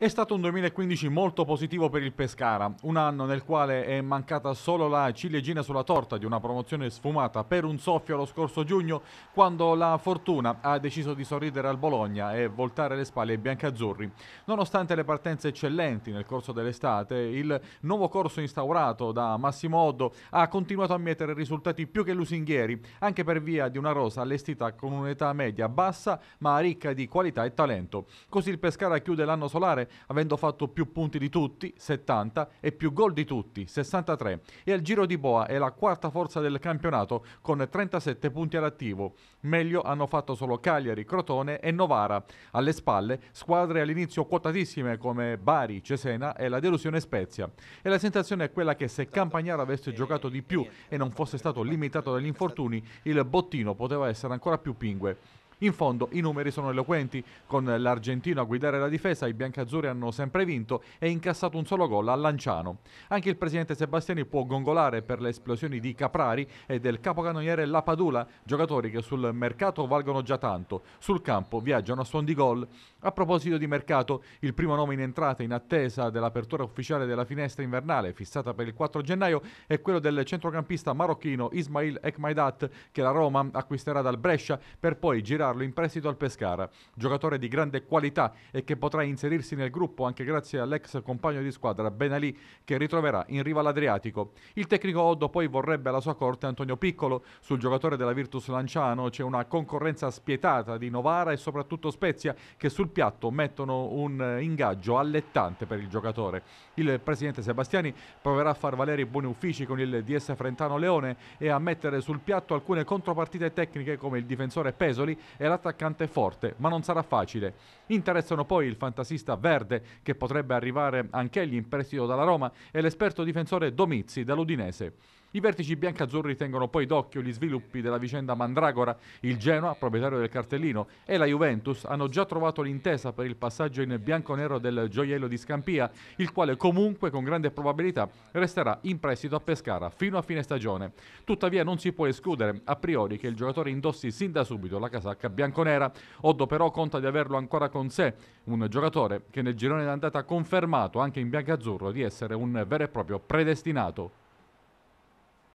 È stato un 2015 molto positivo per il Pescara, un anno nel quale è mancata solo la ciliegina sulla torta di una promozione sfumata per un soffio lo scorso giugno, quando la fortuna ha deciso di sorridere al Bologna e voltare le spalle ai biancazzurri. Nonostante le partenze eccellenti nel corso dell'estate, il nuovo corso instaurato da Massimo Oddo ha continuato a mettere risultati più che lusinghieri, anche per via di una rosa allestita con un'età media bassa ma ricca di qualità e talento. Così il Pescara chiude l'anno solare avendo fatto più punti di tutti, 70, e più gol di tutti, 63. E al giro di Boa è la quarta forza del campionato con 37 punti all'attivo. Meglio hanno fatto solo Cagliari, Crotone e Novara. Alle spalle squadre all'inizio quotatissime come Bari, Cesena e la delusione Spezia. E la sensazione è quella che se Campagnaro avesse giocato di più e non fosse stato limitato dagli infortuni, il bottino poteva essere ancora più pingue. In fondo i numeri sono eloquenti, con l'argentino a guidare la difesa i biancazzurri hanno sempre vinto e incassato un solo gol a Lanciano. Anche il presidente Sebastiani può gongolare per le esplosioni di Caprari e del capocannoniere Lapadula, giocatori che sul mercato valgono già tanto, sul campo viaggiano a suon di gol. A proposito di mercato, il primo nome in entrata in attesa dell'apertura ufficiale della finestra invernale fissata per il 4 gennaio è quello del centrocampista marocchino Ismail Ekmaidat che la Roma acquisterà dal Brescia per poi girare darlo in prestito al Pescara, giocatore di grande qualità e che potrà inserirsi nel gruppo anche grazie all'ex compagno di squadra Ben Ali che ritroverà in riva l'Adriatico. Il tecnico Oddo poi vorrebbe alla sua corte Antonio Piccolo, sul giocatore della Virtus Lanciano c'è una concorrenza spietata di Novara e soprattutto Spezia che sul piatto mettono un eh, ingaggio allettante per il giocatore. Il presidente Sebastiani proverà a far valere i buoni uffici con il DS Frentano Leone e a mettere sul piatto alcune contropartite tecniche come il difensore Pesoli e l'attaccante forte, ma non sarà facile. Interessano poi il fantasista Verde, che potrebbe arrivare anch'egli in prestito dalla Roma, e l'esperto difensore Domizzi dall'Udinese. I vertici biancazzurri tengono poi d'occhio gli sviluppi della vicenda Mandragora. Il Genoa, proprietario del cartellino, e la Juventus hanno già trovato l'intesa per il passaggio in bianco-nero del gioiello di Scampia, il quale comunque con grande probabilità resterà in prestito a Pescara fino a fine stagione. Tuttavia non si può escludere a priori che il giocatore indossi sin da subito la casacca bianconera. Oddo però conta di averlo ancora con sé, un giocatore che nel girone d'andata ha confermato anche in biancazzurro di essere un vero e proprio predestinato